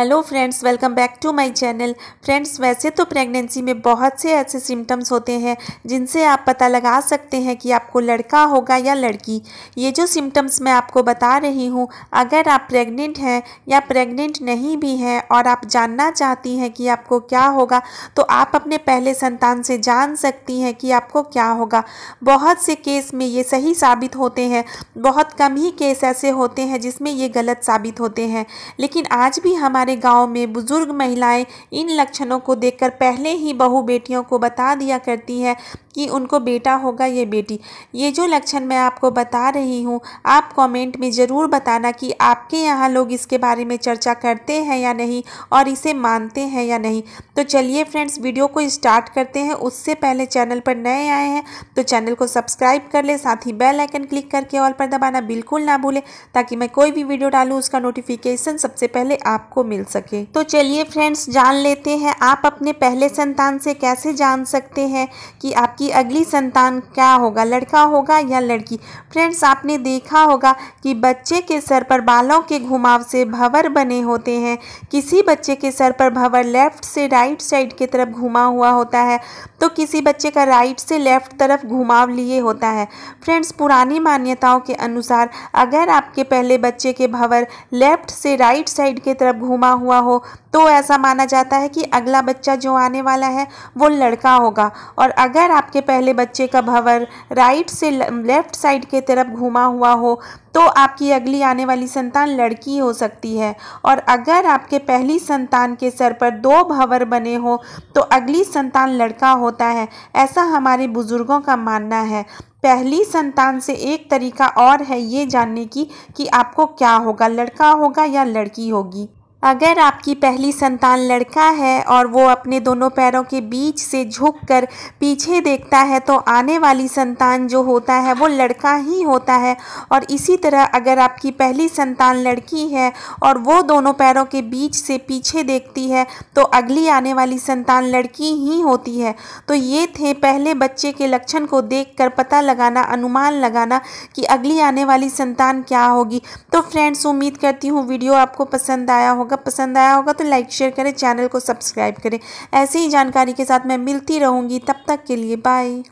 hello friends welcome back to my channel friends वैसे तो pregnancy में बहुत से ऐसे सिम्टम्स होते हैं जिनसे आप पता लगा सकते हैं कि आपको लड़का होगा या लड़की ये जो सिम्टम्स मैं आपको बता रही हूँ अगर आप प्रेग्नेंट हैं या प्रेग्नेंट नहीं भी हैं और आप जानना चाहती हैं कि आपको क्या होगा तो आप अपने पहले संतान से जान सकती हैं कि आपको क्या होगा बहुत से केस में ये सही साबित होते हैं बहुत कम ही केस ऐसे होते हैं जिसमें ये गलत साबित होते हैं लेकिन आज भी हमारे हमारे गांव में बुज़ुर्ग महिलाएं इन लक्षणों को देखकर पहले ही बहु बेटियों को बता दिया करती है कि उनको बेटा होगा ये बेटी ये जो लक्षण मैं आपको बता रही हूँ आप कमेंट में ज़रूर बताना कि आपके यहाँ लोग इसके बारे में चर्चा करते हैं या नहीं और इसे मानते हैं या नहीं तो चलिए फ्रेंड्स वीडियो को स्टार्ट करते हैं उससे पहले चैनल पर नए आए हैं तो चैनल को सब्सक्राइब कर ले साथ ही बेल आइकन क्लिक करके ऑल पर दबाना बिल्कुल ना भूलें ताकि मैं कोई भी वीडियो डालूँ उसका नोटिफिकेशन सबसे पहले आपको मिले मिल सके तो चलिए फ्रेंड्स जान लेते हैं आप अपने पहले संतान से कैसे जान सकते हैं कि आपकी अगली संतान क्या होगा लड़का होगा या लड़की फ्रेंड्स आपने देखा होगा कि बच्चे के सर पर बालों के घुमाव से भंवर बने होते हैं किसी बच्चे के सर पर भंवर लेफ्ट से राइट साइड की तरफ घुमा हुआ होता है तो किसी बच्चे का राइट से लेफ्ट तरफ घुमाव लिए होता है फ्रेंड्स पुरानी मान्यताओं के अनुसार अगर आपके पहले बच्चे के भंवर लेफ्ट से राइट साइड की तरफ घूम घुमा हुआ हो तो ऐसा माना जाता है कि अगला बच्चा जो आने वाला है वो लड़का होगा और अगर आपके पहले बच्चे का भंवर राइट से लेफ्ट साइड के तरफ घुमा हुआ हो तो आपकी अगली आने वाली संतान लड़की हो सकती है और अगर आपके पहली संतान के सर पर दो भंवर बने हो तो अगली संतान लड़का होता है ऐसा हमारे बुज़ुर्गों का मानना है पहली संतान से एक तरीका और है ये जानने की कि आपको क्या होगा लड़का होगा या लड़की होगी अगर आपकी पहली संतान लड़का है और वो अपने दोनों पैरों के बीच से झुककर पीछे देखता है तो आने वाली संतान जो होता है वो लड़का ही होता है और इसी तरह अगर आपकी पहली संतान लड़की है और वो दोनों पैरों के बीच से पीछे देखती है तो अगली आने वाली संतान लड़की ही होती है तो ये थे पहले बच्चे के लक्षण को देख पता लगाना अनुमान लगाना कि अगली आने वाली संतान क्या होगी तो फ्रेंड्स उम्मीद करती हूँ वीडियो आपको पसंद आया होगा होगा पसंद आया होगा तो लाइक शेयर करें चैनल को सब्सक्राइब करें ऐसे ही जानकारी के साथ मैं मिलती रहूँगी तब तक के लिए बाय